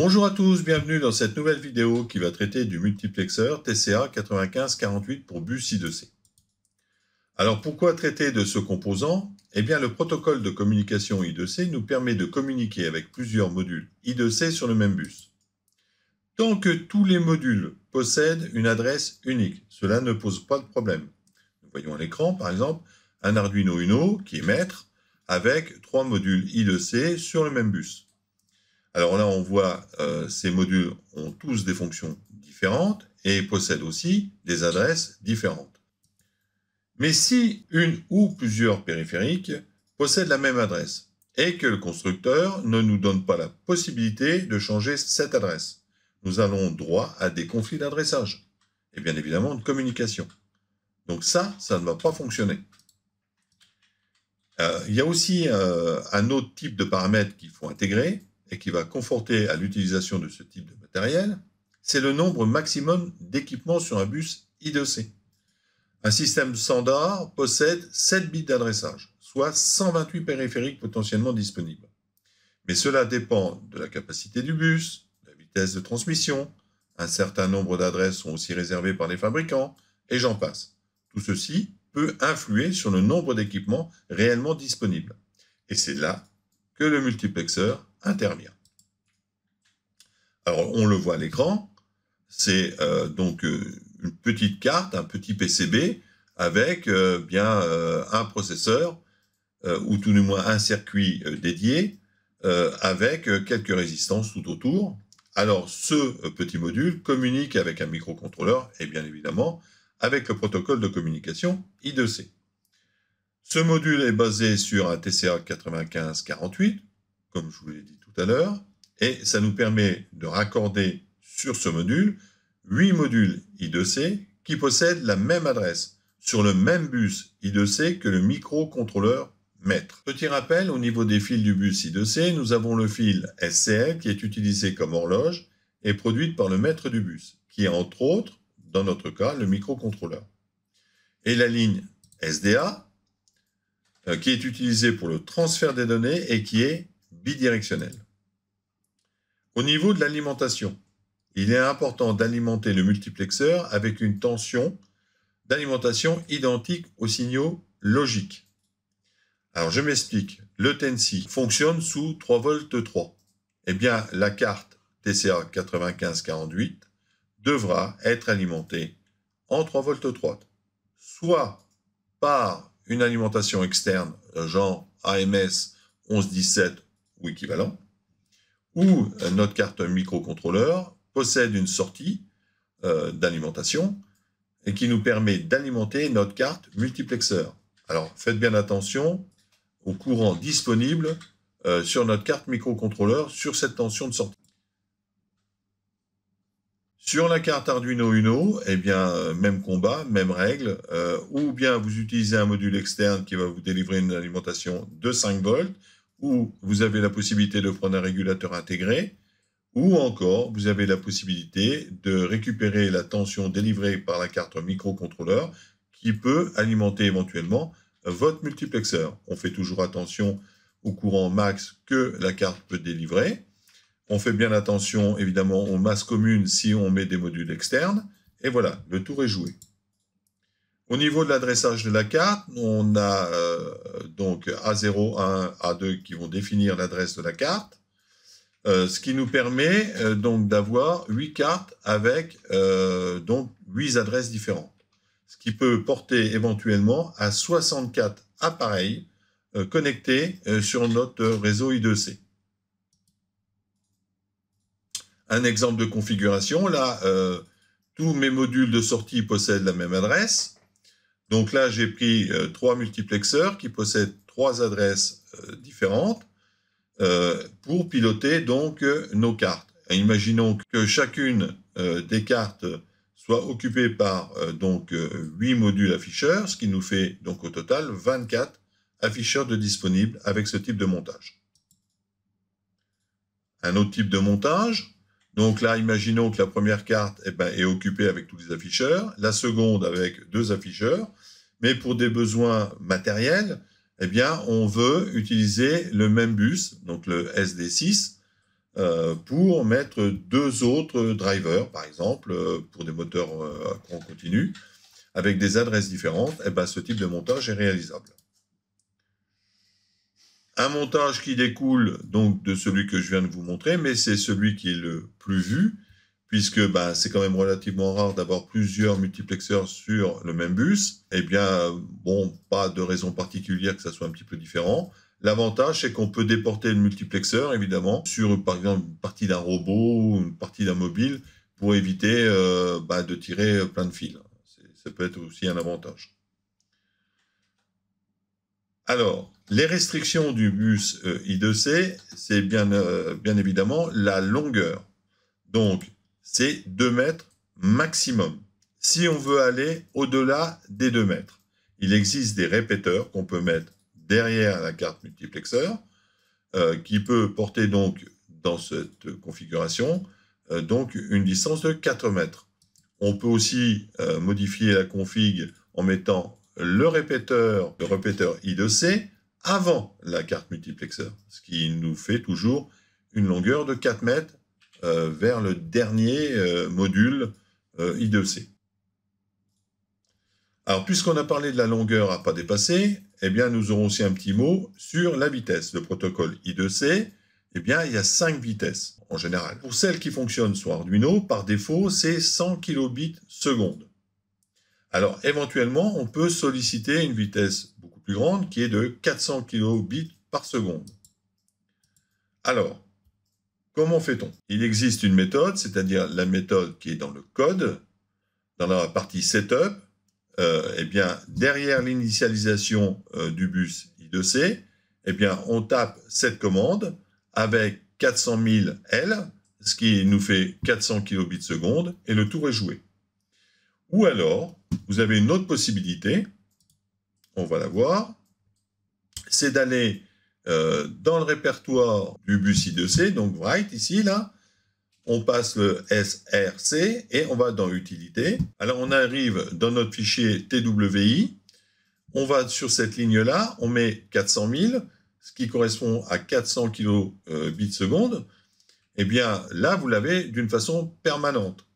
Bonjour à tous, bienvenue dans cette nouvelle vidéo qui va traiter du multiplexeur TCA 9548 pour bus I2C. Alors pourquoi traiter de ce composant Eh bien le protocole de communication I2C nous permet de communiquer avec plusieurs modules I2C sur le même bus. Tant que tous les modules possèdent une adresse unique, cela ne pose pas de problème. Nous voyons à l'écran par exemple un Arduino Uno qui est maître avec trois modules I2C sur le même bus. Alors là, on voit que euh, ces modules ont tous des fonctions différentes et possèdent aussi des adresses différentes. Mais si une ou plusieurs périphériques possèdent la même adresse et que le constructeur ne nous donne pas la possibilité de changer cette adresse, nous allons droit à des conflits d'adressage et bien évidemment de communication. Donc ça, ça ne va pas fonctionner. Euh, il y a aussi euh, un autre type de paramètres qu'il faut intégrer, et qui va conforter à l'utilisation de ce type de matériel, c'est le nombre maximum d'équipements sur un bus I2C. Un système standard possède 7 bits d'adressage, soit 128 périphériques potentiellement disponibles. Mais cela dépend de la capacité du bus, de la vitesse de transmission, un certain nombre d'adresses sont aussi réservées par les fabricants, et j'en passe. Tout ceci peut influer sur le nombre d'équipements réellement disponibles. Et c'est là le multiplexeur intervient. Alors on le voit à l'écran, c'est euh, donc euh, une petite carte, un petit PCB avec euh, bien un processeur ou tout du moins un circuit dédié avec quelques résistances tout autour. Alors ce petit module communique avec un microcontrôleur et bien évidemment avec le protocole de communication I2C. Ce module est basé sur un TCA 9548, comme je vous l'ai dit tout à l'heure, et ça nous permet de raccorder sur ce module 8 modules I2C qui possèdent la même adresse sur le même bus I2C que le microcontrôleur maître. Petit rappel, au niveau des fils du bus I2C, nous avons le fil SCL qui est utilisé comme horloge et produite par le maître du bus, qui est entre autres, dans notre cas, le microcontrôleur. Et la ligne SDA euh, qui est utilisé pour le transfert des données et qui est bidirectionnel. Au niveau de l'alimentation, il est important d'alimenter le multiplexeur avec une tension d'alimentation identique aux signaux logiques. Alors je m'explique, le TENSI fonctionne sous 3 volts 3. Eh bien la carte TCA 9548 devra être alimentée en 3 volts 3, soit par une alimentation externe, euh, genre AMS 1117 ou équivalent, ou euh, notre carte microcontrôleur possède une sortie euh, d'alimentation et qui nous permet d'alimenter notre carte multiplexeur. Alors faites bien attention au courant disponible sur notre carte microcontrôleur sur cette tension de sortie. Sur la carte Arduino Uno, eh bien, euh, même combat, même règle, euh, ou bien vous utilisez un module externe qui va vous délivrer une alimentation de 5 volts, ou vous avez la possibilité de prendre un régulateur intégré, ou encore vous avez la possibilité de récupérer la tension délivrée par la carte microcontrôleur qui peut alimenter éventuellement votre multiplexeur. On fait toujours attention au courant max que la carte peut délivrer. On fait bien attention, évidemment, aux masses communes si on met des modules externes. Et voilà, le tour est joué. Au niveau de l'adressage de la carte, on a euh, donc A0, A1, A2 qui vont définir l'adresse de la carte, euh, ce qui nous permet euh, donc d'avoir huit cartes avec donc 8 adresses différentes, ce qui peut porter éventuellement à 64 appareils connectés sur notre réseau I2C un exemple de configuration. Là, euh, tous mes modules de sortie possèdent la même adresse. Donc là, j'ai pris euh, trois multiplexeurs qui possèdent trois adresses euh, différentes pour piloter donc nos cartes. imaginons que chacune des cartes soit occupée par donc huit modules afficheurs, ce qui nous fait donc au total 24 afficheurs de disponibles avec ce type de montage. Un autre type de montage, donc là, imaginons que la première carte eh ben, est occupée avec tous les afficheurs, la seconde avec deux afficheurs, mais pour des besoins matériels, eh bien, on veut utiliser le même bus, donc le SD6, euh, pour mettre deux autres drivers, par exemple, euh, pour des moteurs euh, à continu, avec des adresses différentes, eh ben, ce type de montage est réalisable. Un montage qui découle donc de celui que je viens de vous montrer, mais c'est celui qui est le plus vu, puisque bah, c'est quand même relativement rare d'avoir plusieurs multiplexeurs sur le même bus. Eh bien, bon, pas de raison particulière que ça soit un petit peu différent. L'avantage, c'est qu'on peut déporter le multiplexeur, évidemment, sur par exemple une partie d'un robot ou une partie d'un mobile pour éviter euh, bah, de tirer plein de fils. Ça peut être aussi un avantage. Alors, les restrictions du bus euh, I2C, c'est bien, euh, bien évidemment la longueur. Donc, c'est 2 mètres maximum. Si on veut aller au-delà des 2 mètres, il existe des répéteurs qu'on peut mettre derrière la carte multiplexeur, euh, qui peut porter donc dans cette configuration donc une distance de 4 mètres. On peut aussi modifier la config en mettant le répéteur, le répéteur I2C avant la carte multiplexeur, ce qui nous fait toujours une longueur de 4 mètres euh, vers le dernier euh, module euh, I2C. Alors, puisqu'on a parlé de la longueur à pas dépasser, eh bien, nous aurons aussi un petit mot sur la vitesse. Le protocole I2C, eh bien, il y a 5 vitesses en général. Pour celles qui fonctionnent sur Arduino, par défaut, c'est 100 kilobits seconde. Alors éventuellement, on peut solliciter une vitesse beaucoup plus grande qui est de 400 kilobits par seconde. Alors, comment fait-on Il existe une méthode, c'est-à-dire la méthode qui est dans le code, dans la partie setup. Euh, eh bien, derrière l'initialisation euh, du bus I2C, eh bien, on tape cette commande avec 400 000 L, ce qui nous fait 400 kilobits seconde, et le tour est joué. Ou alors, vous avez une autre possibilité, on va la voir, c'est d'aller euh, dans le répertoire du bus I2C, donc write ici, là, on passe le SRC et on va dans Utilité. Alors on arrive dans notre fichier TWI, on va sur cette ligne-là, on met 400 000, ce qui correspond à 400 kbps, seconde, et eh bien là, vous l'avez d'une façon permanente.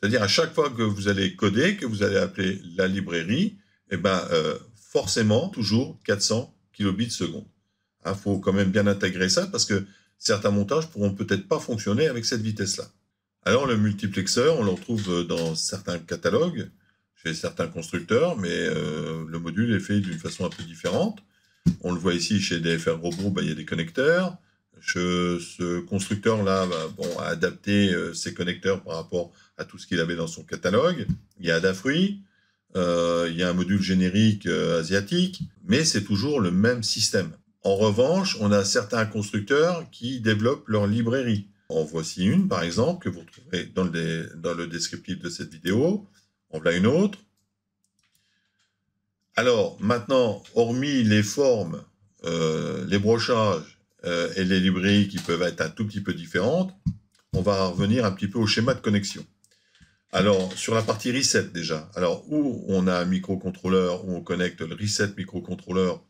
C'est-à-dire à chaque fois que vous allez coder, que vous allez appeler la librairie, eh ben, euh, forcément toujours 400 kilobits seconde. Il hein, faut quand même bien intégrer ça parce que certains montages pourront peut-être pas fonctionner avec cette vitesse-là. Alors le multiplexeur, on le retrouve euh, dans certains catalogues, chez certains constructeurs, mais euh, le module est fait d'une façon un peu différente. On le voit ici chez DFR Robo, ben, il y a des connecteurs ce constructeur-là bah, bon, a adapté euh, ses connecteurs par rapport à tout ce qu'il avait dans son catalogue. Il y a Adafruit, euh, il y a un module générique euh, asiatique, mais c'est toujours le même système. En revanche, on a certains constructeurs qui développent leur librairie. En voici une, par exemple, que vous retrouverez dans le, dans le descriptif de cette vidéo. En voilà une autre. Alors, maintenant, hormis les formes, les brochages, euh, et les librairies qui peuvent être un tout petit peu différentes, on va revenir un petit peu au schéma de connexion. Alors, sur la partie reset déjà, alors où on a un microcontrôleur, où on connecte le reset microcontrôleur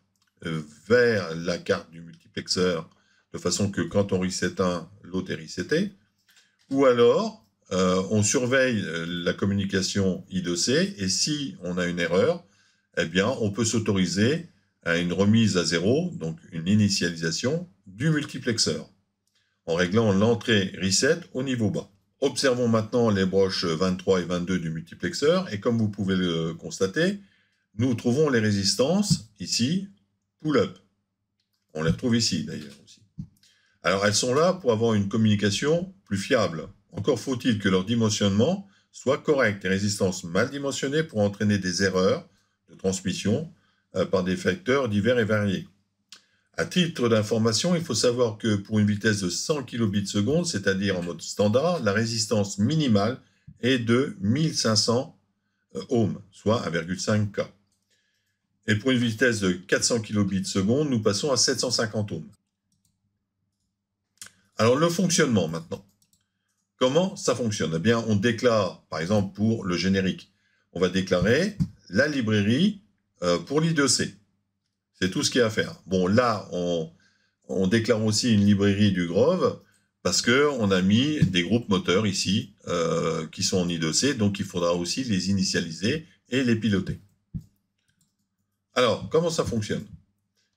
euh, vers la carte du multiplexeur, de façon que quand on reset un, l'autre est reseté, ou alors euh, on surveille la communication I2C et si on a une erreur, eh bien, on peut s'autoriser à une remise à zéro, donc une initialisation, du multiplexeur en réglant l'entrée reset au niveau bas. Observons maintenant les broches 23 et 22 du multiplexeur et comme vous pouvez le constater, nous trouvons les résistances ici, pull-up. On les retrouve ici d'ailleurs aussi. Alors elles sont là pour avoir une communication plus fiable. Encore faut-il que leur dimensionnement soit correct. Les résistances mal dimensionnées pour entraîner des erreurs de transmission euh, par des facteurs divers et variés. À titre d'information, il faut savoir que pour une vitesse de 100 kbps, c'est-à-dire en mode standard, la résistance minimale est de 1500 euh, ohms, soit 1,5 K. Et pour une vitesse de 400 kbps, nous passons à 750 ohms. Alors le fonctionnement maintenant. Comment ça fonctionne Eh bien, on déclare, par exemple pour le générique, on va déclarer la librairie euh, pour l'I2C. C'est tout ce qu'il y a à faire. Bon, là, on, déclare aussi une librairie du Grove parce qu'on a mis des groupes moteurs ici euh, qui sont en I2C, donc il faudra aussi les initialiser et les piloter. Alors, comment ça fonctionne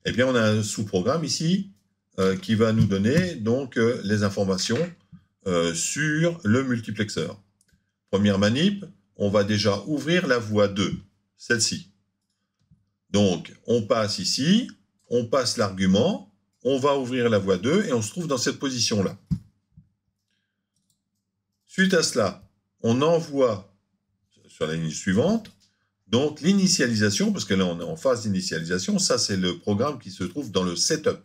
Eh bien, on a un sous-programme ici euh, qui va nous donner donc euh, les informations sur le multiplexeur. Première manip, on va déjà ouvrir la voie 2, celle-ci. Donc, on passe ici, on passe l'argument, on va ouvrir la voie 2 et on se trouve dans cette position-là. Suite à cela, on envoie sur la ligne suivante, donc l'initialisation, parce que là on est en phase d'initialisation, ça c'est le programme qui se trouve dans le setup.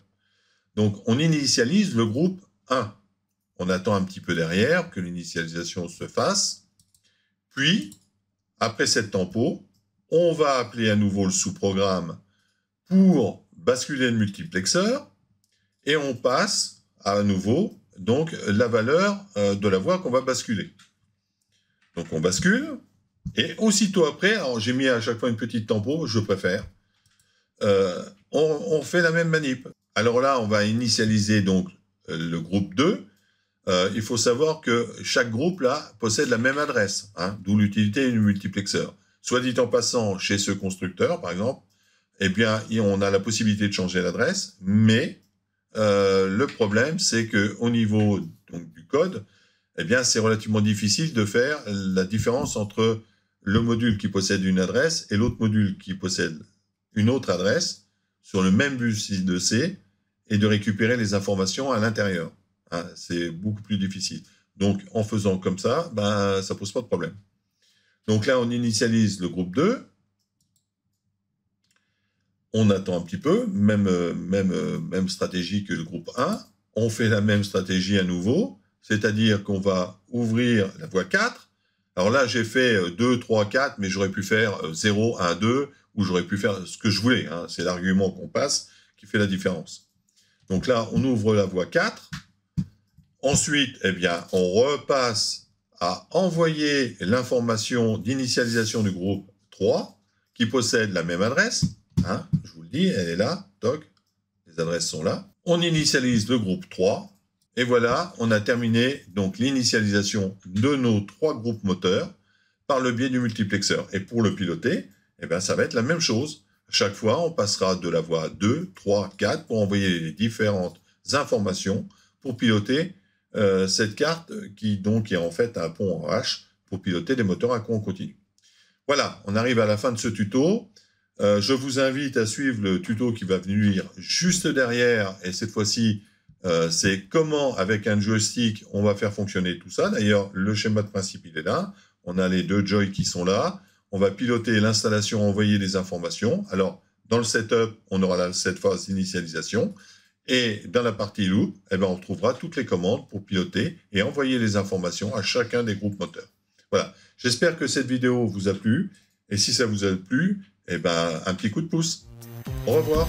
Donc on initialise le groupe 1. On attend un petit peu derrière que l'initialisation se fasse. Puis, après cette tempo, on va appeler à nouveau le sous-programme pour basculer le multiplexeur et on passe à nouveau donc la valeur euh, de la voix qu'on va basculer. Donc on bascule et aussitôt après, alors j'ai mis à chaque fois une petite tempo, je préfère, euh, on, fait la même manip. Alors là, on va initialiser donc le groupe 2. Euh, il faut savoir que chaque groupe là possède la même adresse, hein, d'où l'utilité du multiplexeur. Soit dit en passant, chez ce constructeur, par exemple, eh bien, on a la possibilité de changer l'adresse, mais euh, le problème, c'est que au niveau du code, eh bien, c'est relativement difficile de faire la différence entre le module qui possède une adresse et l'autre module qui possède une autre adresse sur le même bus de c et de récupérer les informations à l'intérieur. Hein, c'est beaucoup plus difficile. Donc, en faisant comme ça, ben, ça pose pas de problème. Donc là, on initialise le groupe 2. On attend un petit peu, même, euh, même, euh, même stratégie que le groupe 1. On fait la même stratégie à nouveau, c'est-à-dire qu'on va ouvrir la voie 4. Alors là, j'ai fait 2, 3, 4, mais j'aurais pu faire 0, 1, 2, ou j'aurais pu faire ce que je voulais. Hein. C'est l'argument qu'on passe qui fait la différence. Donc là, on ouvre la voie 4. Ensuite, eh bien, on repasse envoyer l'information d'initialisation du groupe 3 qui possède la même adresse. Hein, je vous le dis, elle est là, toc, les adresses sont là. On initialise le groupe 3 et voilà, on a terminé donc l'initialisation de nos trois groupes moteurs par le biais du multiplexeur. Et pour le piloter, eh ben, ça va être la même chose. Chaque fois, on passera de la voie 2, 3, 4 pour envoyer les différentes informations pour piloter euh, cette carte qui donc est en fait un pont en H pour piloter des moteurs à courant continu. Voilà, on arrive à la fin de ce tuto. Euh, je vous invite à suivre le tuto qui va venir juste derrière et cette fois-ci euh, c'est comment avec un joystick on va faire fonctionner tout ça. D'ailleurs le schéma de principe il est là. On a les deux joys qui sont là. On va piloter l'installation, envoyer des informations. Alors dans le setup on aura cette phase d'initialisation. Et dans la partie loop, eh ben, on retrouvera toutes les commandes pour piloter et envoyer les informations à chacun des groupes moteurs. Voilà, j'espère que cette vidéo vous a plu. Et si ça vous a plu, eh ben, un petit coup de pouce. Au revoir.